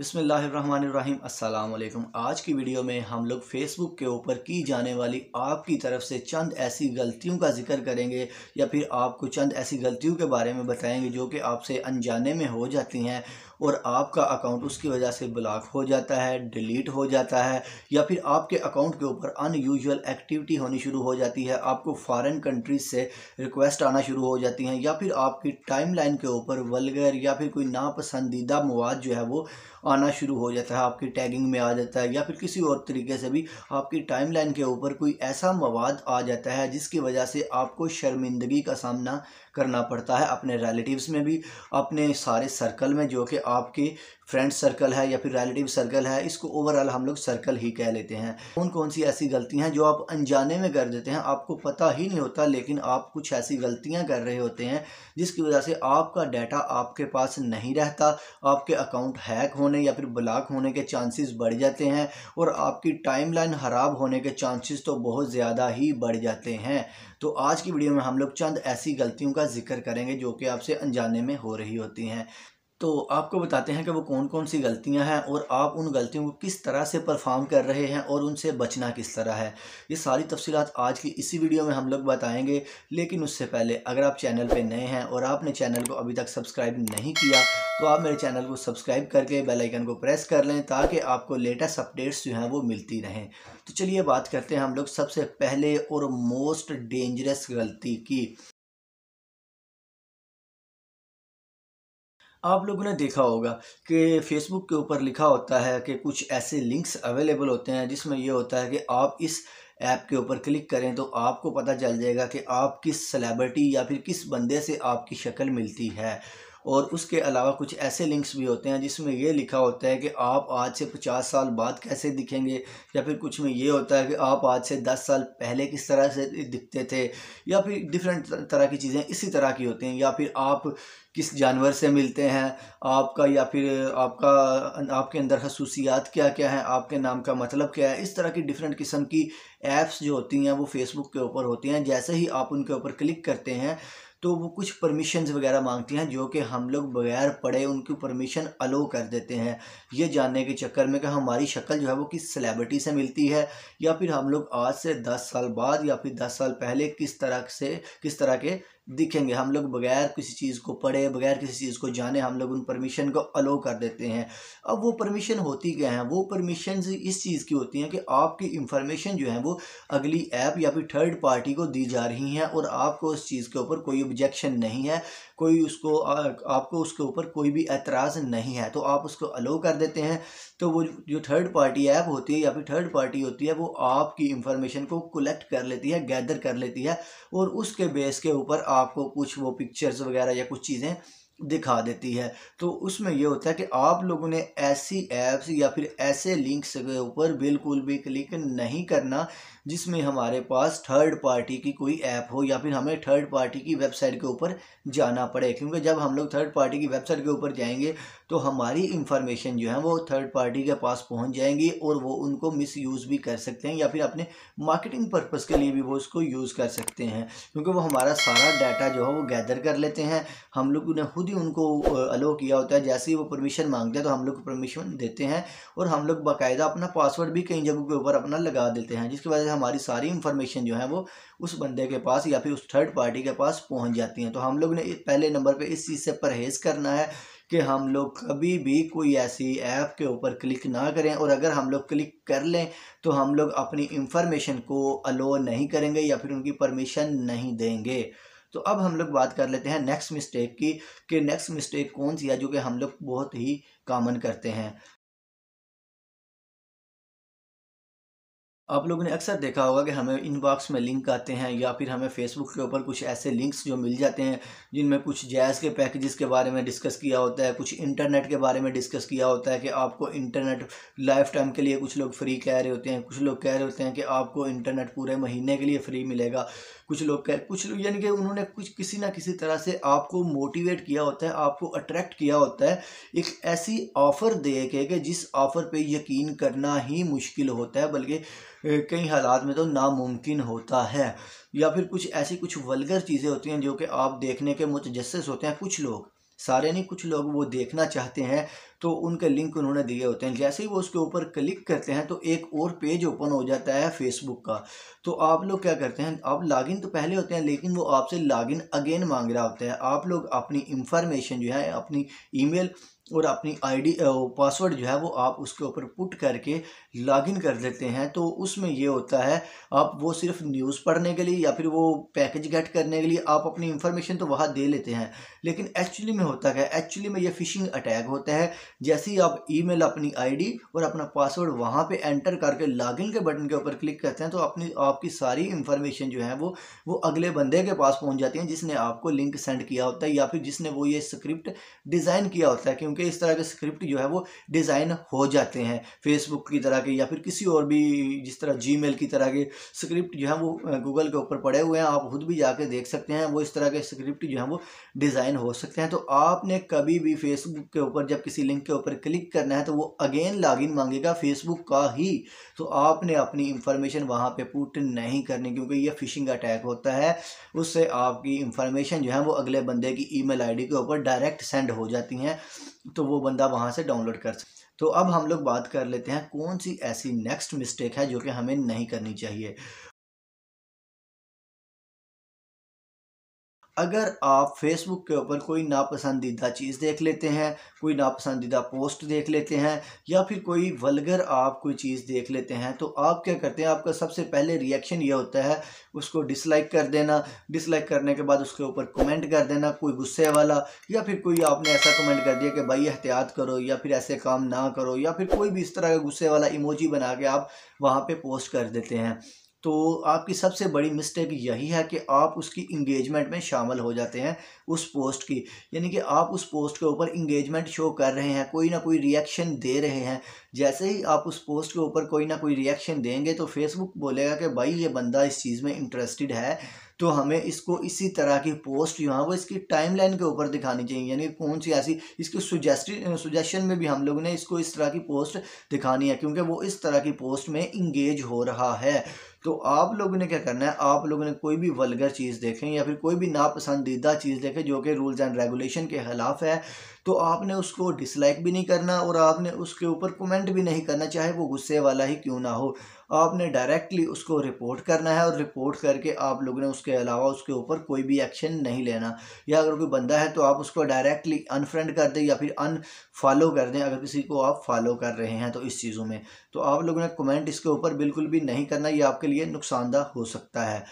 अस्सलाम वालेकुम आज की वीडियो में हम लोग फेसबुक के ऊपर की जाने वाली आपकी तरफ से चंद ऐसी गलतियों का जिक्र करेंगे या फिर आपको चंद ऐसी गलतियों के बारे में बताएंगे जो कि आपसे अनजाने में हो जाती हैं और आपका अकाउंट उसकी वजह से ब्लॉक हो जाता है डिलीट हो जाता है या फिर आपके अकाउंट के ऊपर अनयूजल एक्टिविटी होनी शुरू हो जाती है आपको फॉरेन कंट्रीज से रिक्वेस्ट आना शुरू हो जाती हैं या फिर आपकी टाइमलाइन के ऊपर वलगर या फिर कोई नापसंदीदा मवाद जो है वो आना शुरू हो जाता है आपकी टैगिंग में आ जाता है या फिर किसी और तरीके से भी आपकी टाइमलाइन के ऊपर कोई ऐसा मवाद आ जाता है जिसकी वजह से आपको शर्मिंदगी का सामना करना पड़ता है अपने रिलेटिव्स में भी अपने सारे सर्कल में जो कि आपके फ्रेंड सर्कल है या फिर रिलेटिव सर्कल है इसको ओवरऑल हम लोग सर्कल ही कह लेते हैं कौन कौन सी ऐसी गलतियां हैं जो आप अनजाने में कर देते हैं आपको पता ही नहीं होता लेकिन आप कुछ ऐसी गलतियां कर रहे होते हैं जिसकी वजह से आपका डाटा आपके पास नहीं रहता आपके अकाउंट हैक होने या फिर ब्लॉक होने के चांसेस बढ़ जाते हैं और आपकी लाइन ख़राब होने के चांसेस तो बहुत ज़्यादा ही बढ़ जाते हैं तो आज की वीडियो में हम लोग चंद ऐसी गलतियों का जिक्र करेंगे जो कि आपसे अनजाने में हो रही होती हैं तो आपको बताते हैं कि वो कौन कौन सी गलतियां हैं और आप उन गलतियों को किस तरह से परफॉर्म कर रहे हैं और उनसे बचना किस तरह है ये सारी तफसीत आज की इसी वीडियो में हम लोग बताएंगे लेकिन उससे पहले अगर आप चैनल पे नए हैं और आपने चैनल को अभी तक सब्सक्राइब नहीं किया तो आप मेरे चैनल को सब्सक्राइब करके बेलाइकन को प्रेस कर लें ताकि आपको लेटेस्ट अपडेट्स जो हैं वो मिलती रहें तो चलिए बात करते हैं हम लोग सबसे पहले और मोस्ट डेंजरस गलती की आप लोगों ने देखा होगा कि फेसबुक के ऊपर लिखा होता है कि कुछ ऐसे लिंक्स अवेलेबल होते हैं जिसमें यह होता है कि आप इस ऐप के ऊपर क्लिक करें तो आपको पता चल जाएगा कि आप किस सेलेब्रिटी या फिर किस बंदे से आपकी शक्ल मिलती है और उसके अलावा कुछ ऐसे लिंक्स भी होते हैं जिसमें ये लिखा होता है कि आप आज से पचास साल बाद कैसे दिखेंगे या फिर कुछ में ये होता है कि आप आज से दस साल पहले किस तरह से दिखते थे या फिर डिफरेंट तरह की चीज़ें इसी तरह की होती हैं या फिर आप किस जानवर से मिलते हैं आपका या फिर आपका आपके अंदर खसूसियात क्या क्या है आपके नाम का मतलब क्या है इस तरह की डिफरेंट किस्म की ऐप्स जो होती हैं वो फेसबुक के ऊपर होती हैं जैसे ही आप उनके ऊपर क्लिक करते हैं तो वो कुछ परमिशंस वगैरह मांगती हैं जो कि हम लोग बगैर पढ़े उनकी परमिशन अलो कर देते हैं ये जानने के चक्कर में कि हमारी शक्ल जो है वो किस सेलेब्रिटी से मिलती है या फिर हम लोग आज से दस साल बाद या फिर दस साल पहले किस तरह से किस तरह के दिखेंगे हम लोग बगैर किसी चीज़ को पढ़े बगैर किसी चीज़ को जाने हम लोग उन परमिशन को अलो कर देते हैं अब वो परमिशन होती क्या है वो परमिशन इस चीज़ की होती हैं कि आपकी इंफॉर्मेशन जो है वो अगली ऐप या फिर थर्ड पार्टी को दी जा रही हैं और आपको उस चीज़ के ऊपर कोई ऑब्जेक्शन नहीं है कोई उसको आपको उसके ऊपर कोई भी एतराज़ नहीं है तो आप उसको अलो कर देते हैं तो वो जो थर्ड पार्टी ऐप होती है या फिर थर्ड पार्टी होती है वो आपकी इंफॉर्मेशन को कलेक्ट कर लेती है गैदर कर लेती है और उसके बेस के ऊपर आपको कुछ वो पिक्चर्स वगैरह या कुछ चीज़ें दिखा देती है तो उसमें यह होता है कि आप लोगों ने ऐसी ऐप्स या फिर ऐसे लिंक्स के ऊपर बिल्कुल भी क्लिक नहीं करना जिसमें हमारे पास थर्ड पार्टी की कोई ऐप हो या फिर हमें थर्ड पार्टी की वेबसाइट के ऊपर जाना पड़े क्योंकि जब हम लोग थर्ड पार्टी की वेबसाइट के ऊपर जाएंगे तो हमारी इंफॉर्मेशन जो है वो थर्ड पार्टी के पास पहुंच जाएंगी और वो उनको मिस यूज़ भी कर सकते हैं या फिर अपने मार्केटिंग पर्पज़ के लिए भी वो उसको यूज़ कर सकते हैं क्योंकि वो हमारा सारा डाटा जो है वो गैदर कर लेते हैं हम लोग उन्हें खुद खुद ही उनको अलो किया होता है जैसे ही वो परमिशन मांगते हैं तो हम लोग परमिशन देते हैं और हम लोग बाकायदा अपना पासवर्ड भी कई जगहों के ऊपर अपना लगा देते हैं जिसकी वजह से हमारी सारी इन्फॉर्मेशन जो है वो उस बंदे के पास या फिर उस थर्ड पार्टी के पास पहुँच जाती हैं तो हम लोग ने पहले नंबर पर इस चीज़ से परहेज़ करना है कि हम लोग कभी भी कोई ऐसी ऐप के ऊपर क्लिक ना करें और अगर हम लोग क्लिक कर लें तो हम लोग अपनी इंफॉर्मेशन को अलो नहीं करेंगे या फिर उनकी परमिशन नहीं देंगे तो अब हम लोग बात कर लेते हैं नेक्स्ट मिस्टेक की कि नेक्स्ट मिस्टेक कौन सी है जो कि हम लोग बहुत ही कॉमन करते हैं आप लोगों ने अक्सर देखा होगा कि हमें इनबॉक्स में लिंक आते हैं या फिर हमें फेसबुक के ऊपर कुछ ऐसे लिंक्स जो मिल जाते हैं जिनमें कुछ जैज़ के पैकेजेस के बारे में डिस्कस किया होता है कुछ इंटरनेट के बारे में डिस्कस किया होता है कि आपको इंटरनेट लाइफ टाइम के लिए कुछ लोग फ्री कह रहे होते हैं कुछ लोग कह रहे होते हैं कि आपको इंटरनेट पूरे महीने के लिए फ्री मिलेगा कुछ लोग कह कुछ लोग यानी कि उन्होंने कुछ किसी ना किसी तरह से आपको मोटिवेट किया होता है आपको अट्रैक्ट किया होता है एक ऐसी ऑफ़र दे के के जिस ऑफ़र पे यकीन करना ही मुश्किल होता है बल्कि कई हालात में तो नामुमकिन होता है या फिर कुछ ऐसी कुछ वलगर चीज़ें होती हैं जो कि आप देखने के मुतजस होते हैं कुछ लोग सारे नहीं कुछ लोग वो देखना चाहते हैं तो उनके लिंक उन्होंने दिए होते हैं जैसे ही वो उसके ऊपर क्लिक करते हैं तो एक और पेज ओपन हो जाता है फेसबुक का तो आप लोग क्या करते हैं आप लॉगिन तो पहले होते हैं लेकिन वो आपसे लॉगिन अगेन मांग रहा होता है आप लोग अपनी इंफॉर्मेशन जो है अपनी ईमेल और अपनी आईडी पासवर्ड जो है वो आप उसके ऊपर पुट करके लॉगिन कर देते हैं तो उसमें ये होता है आप वो सिर्फ न्यूज़ पढ़ने के लिए या फिर वो पैकेज गेट करने के लिए आप अपनी इन्फॉर्मेशन तो वहाँ दे लेते हैं लेकिन एक्चुअली में होता है एक्चुअली में ये फ़िशिंग अटैक होता है जैसे ही आप ईमेल अपनी आईडी और अपना पासवर्ड वहाँ पर एंटर करके लॉगिन के बटन के ऊपर क्लिक करते हैं तो अपनी आपकी सारी इन्फॉर्मेशन जो है वो वो अगले बंदे के पास पहुँच जाती है जिसने आपको लिंक सेंड किया होता है या फिर जिसने वो ये स्क्रिप्ट डिज़ाइन किया होता है क्योंकि उनके इस तरह के स्क्रिप्ट जो है वो डिज़ाइन हो जाते हैं फेसबुक की तरह के या फिर किसी और भी जिस तरह जी की तरह के स्क्रिप्ट जो है वो गूगल के ऊपर पड़े हुए हैं आप खुद भी जाके देख सकते हैं वो इस तरह के स्क्रिप्ट जो है वो डिज़ाइन हो सकते हैं तो आपने कभी भी फेसबुक के ऊपर जब किसी लिंक के ऊपर क्लिक करना है तो वो अगेन लॉगिन मांगेगा फेसबुक का ही तो आपने अपनी इंफॉर्मेशन वहाँ पे पुट नहीं करनी क्योंकि ये फिशिंग अटैक होता है उससे आपकी इंफॉर्मेशन जो है वो अगले बंदे की ईमेल आईडी के ऊपर डायरेक्ट सेंड हो जाती हैं तो वो बंदा वहाँ से डाउनलोड कर सकता तो अब हम लोग बात कर लेते हैं कौन सी ऐसी नेक्स्ट मिस्टेक है जो कि हमें नहीं करनी चाहिए अगर आप फेसबुक के ऊपर कोई नापसंदीदा चीज़ देख लेते हैं कोई नापसंदीदा पोस्ट देख लेते हैं या फिर कोई वलगर आप कोई चीज़ देख लेते हैं तो आप क्या करते हैं आपका सबसे पहले रिएक्शन ये होता है उसको डिसलाइक कर देना डिसलाइक करने के बाद उसके ऊपर कमेंट कर देना कोई गुस्से वाला या फिर कोई आपने ऐसा कमेंट कर दिया कि भाई एहतियात करो या फिर ऐसे काम ना करो या फिर कोई भी इस तरह का गुस्से वाला इमोजी बना के आप वहाँ पर पोस्ट कर देते हैं तो आपकी सबसे बड़ी मिस्टेक यही है कि आप उसकी इंगेजमेंट में शामिल हो जाते हैं उस पोस्ट की यानी कि आप उस पोस्ट के ऊपर इंगेजमेंट शो कर रहे हैं कोई ना कोई रिएक्शन दे रहे हैं जैसे ही आप उस पोस्ट के ऊपर कोई ना कोई रिएक्शन देंगे तो फेसबुक बोलेगा कि भाई ये बंदा इस चीज़ में इंटरेस्टेड है तो हमें इसको इसी तरह की पोस्ट जो है वो इसकी टाइमलाइन के ऊपर दिखानी चाहिए यानी कौन सी ऐसी इसकी सुजेस्ट सुजेशन में भी हम लोगों ने इसको इस तरह की पोस्ट दिखानी है क्योंकि वो इस तरह की पोस्ट में इंगेज हो रहा है तो आप लोगों ने क्या करना है आप लोगों ने कोई भी वलगर चीज़ देखें या फिर कोई भी नापसंदीदा चीज़ देखें जो कि रूल्स एंड रेगुलेशन के ख़िलाफ़ है तो आपने उसको डिसलाइक भी नहीं करना और आपने उसके ऊपर कमेंट भी नहीं करना चाहे वो गुस्से वाला ही क्यों ना हो आपने डायरेक्टली उसको रिपोर्ट करना है और रिपोर्ट करके आप लोगों ने उसके अलावा उसके ऊपर कोई भी एक्शन नहीं लेना या अगर कोई बंदा है तो आप उसको डायरेक्टली अनफ्रेंड कर दें या फिर अनफॉलो कर दें अगर किसी को आप फॉलो कर रहे हैं तो इस चीज़ों में तो आप लोगों ने कमेंट इसके ऊपर बिल्कुल भी नहीं करना ये आपके लिए नुकसानदा हो सकता है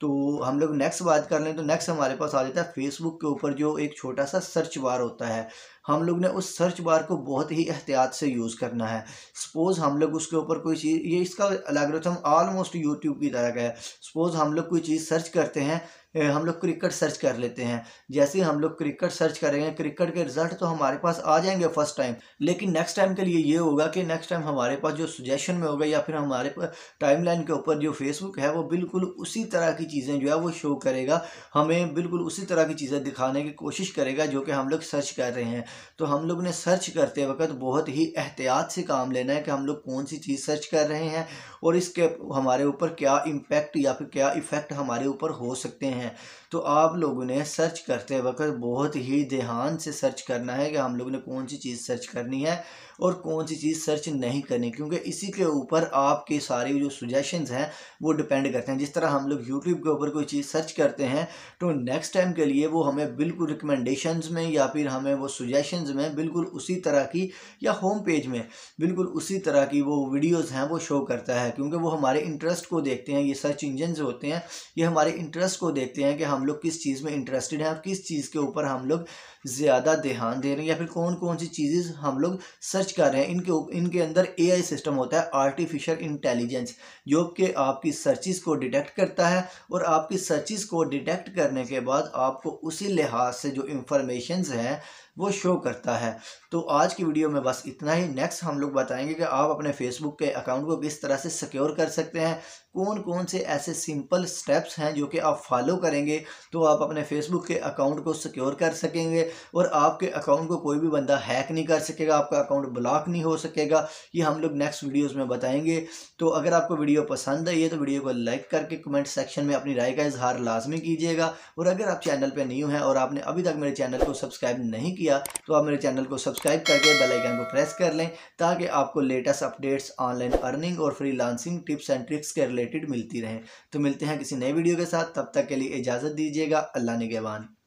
तो हम लोग नेक्स्ट बात कर लें तो नेक्स्ट हमारे पास आ जाता है फेसबुक के ऊपर जो एक छोटा सा सर्च बार होता है हम लोग ने उस सर्च बार को बहुत ही एहतियात से यूज़ करना है सपोज़ हम लोग उसके ऊपर कोई चीज़ ये इसका अलग एलाग्रथम ऑलमोस्ट यूट्यूब की तरह का है सपोज़ हम लोग कोई चीज़ सर्च करते हैं हम लोग क्रिकेट सर्च कर लेते हैं जैसे हम लोग क्रिकेट सर्च करेंगे क्रिकेट के रिजल्ट तो हमारे पास आ जाएंगे फर्स्ट टाइम लेकिन नेक्स्ट टाइम के लिए ये होगा कि नेक्स्ट टाइम हमारे पास जो सुजेशन में होगा या फिर हमारे टाइम लाइन के ऊपर जो फेसबुक है वो बिल्कुल उसी तरह की चीज़ें जो है वो शो करेगा हमें बिल्कुल उसी तरह की चीज़ें दिखाने की कोशिश करेगा जो कि हम लोग सर्च कर रहे हैं तो हम लोग ने सर्च करते वक्त बहुत ही एहतियात से काम लेना है कि हम लोग कौन सी चीज़ सर्च कर रहे हैं और इसके हमारे ऊपर क्या इम्पैक्ट या फिर क्या इफ़ेक्ट हमारे ऊपर हो सकते हैं है तो आप लोगों ने सर्च करते वक्त बहुत ही ध्यान से सर्च करना है कि हम लोगों ने कौन सी चीज़ सर्च करनी है और कौन सी चीज़ सर्च नहीं करनी क्योंकि इसी के ऊपर आपके सारे जो सुजेशंस हैं वो डिपेंड करते हैं जिस तरह हम लोग यूट्यूब के ऊपर कोई चीज़ सर्च करते हैं तो नेक्स्ट टाइम के लिए वो हमें बिल्कुल रिकमेंडेशन में या फिर हमें वो सुजेशन में बिल्कुल उसी तरह की या होम पेज में बिल्कुल उसी तरह की वो वीडियोज़ हैं वो शो करता है क्योंकि वो हमारे इंटरेस्ट को देखते हैं ये सर्च इंजन होते हैं ये हमारे इंटरेस्ट को देखते देखते हैं कि हम लोग किस चीज़ में इंटरेस्टेड हैं और किस चीज़ के ऊपर हम लोग ज़्यादा ध्यान दे रहे हैं या फिर कौन कौन सी चीज़ें हम लोग सर्च कर रहे हैं इनके इनके अंदर एआई सिस्टम होता है आर्टिफिशियल इंटेलिजेंस जो कि आपकी सर्चिज़ को डिटेक्ट करता है और आपकी सर्चिज़ को डिटेक्ट करने के बाद आपको उसी लिहाज से जो इंफॉर्मेशन हैं वो शो करता है तो आज की वीडियो में बस इतना ही नेक्स्ट हम लोग बताएंगे कि आप अपने फेसबुक के अकाउंट को किस तरह से सिक्योर कर सकते हैं कौन कौन से ऐसे सिंपल स्टेप्स हैं जो कि आप फॉलो करेंगे तो आप अपने फेसबुक के अकाउंट को सिक्योर कर सकेंगे और आपके अकाउंट को कोई भी बंदा हैक नहीं कर सकेगा आपका अकाउंट ब्लॉक नहीं हो सकेगा ये हम लोग नेक्स्ट वीडियोस में बताएंगे तो अगर आपको वीडियो पसंद आई है तो वीडियो को लाइक करके कमेंट सेक्शन में अपनी राय का इजहार लाजमी कीजिएगा और अगर आप चैनल पर न्यू हैं और आपने अभी तक मेरे चैनल को सब्सक्राइब नहीं किया तो आप मेरे चैनल को सब्सक्राइब करके बेलाइकन को प्रेस कर लें ताकि आपको लेटेस्ट अपडेट्स ऑनलाइन अर्निंग और फ्री टिप्स एंड ट्रिक्स के रिलेटेड मिलती रहें तो मिलते हैं किसी नए वीडियो के साथ तब तक के लिए इजाज़त दीजिएगा अल्लाह निगेवान